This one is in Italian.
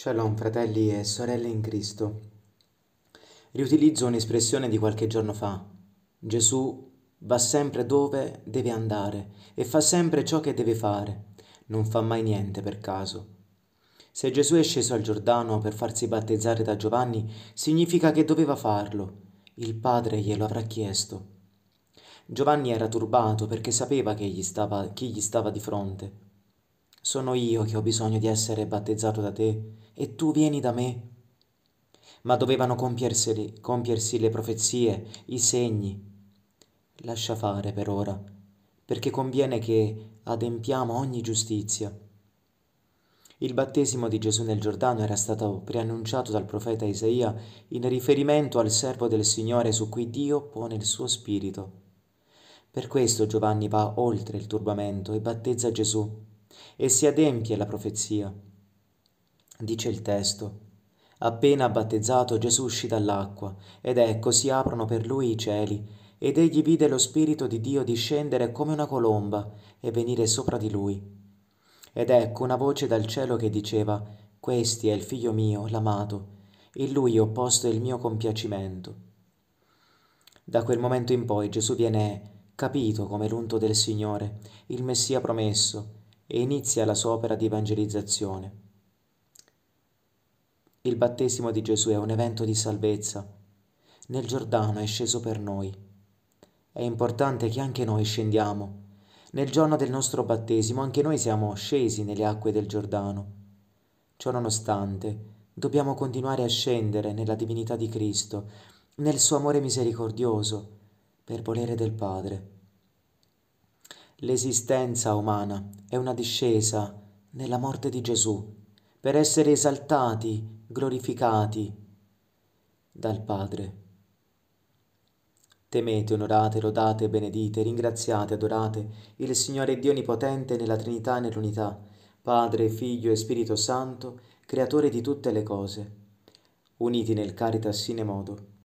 Shalom fratelli e sorelle in Cristo. Riutilizzo un'espressione di qualche giorno fa. Gesù va sempre dove deve andare e fa sempre ciò che deve fare. Non fa mai niente per caso. Se Gesù è sceso al Giordano per farsi battezzare da Giovanni, significa che doveva farlo. Il Padre glielo avrà chiesto. Giovanni era turbato perché sapeva che gli stava, chi gli stava di fronte sono io che ho bisogno di essere battezzato da te, e tu vieni da me. Ma dovevano compiersi, compiersi le profezie, i segni. Lascia fare per ora, perché conviene che adempiamo ogni giustizia. Il battesimo di Gesù nel Giordano era stato preannunciato dal profeta Isaia in riferimento al servo del Signore su cui Dio pone il suo spirito. Per questo Giovanni va oltre il turbamento e battezza Gesù e si adempie la profezia. Dice il testo, appena battezzato Gesù uscì dall'acqua, ed ecco si aprono per lui i cieli, ed egli vide lo Spirito di Dio discendere come una colomba e venire sopra di lui. Ed ecco una voce dal cielo che diceva, Questi è il figlio mio, l'amato, in lui ho posto il mio compiacimento. Da quel momento in poi Gesù viene capito come l'unto del Signore, il Messia promesso, e inizia la sua opera di evangelizzazione. Il battesimo di Gesù è un evento di salvezza. Nel Giordano è sceso per noi. È importante che anche noi scendiamo. Nel giorno del nostro battesimo anche noi siamo scesi nelle acque del Giordano. Ciononostante, dobbiamo continuare a scendere nella divinità di Cristo, nel suo amore misericordioso, per volere del Padre. L'esistenza umana è una discesa nella morte di Gesù per essere esaltati, glorificati dal Padre. Temete, onorate, rodate, benedite, ringraziate, adorate il Signore Dio Onnipotente nella Trinità e nell'unità, Padre, Figlio e Spirito Santo, Creatore di tutte le cose, uniti nel caritas sine modo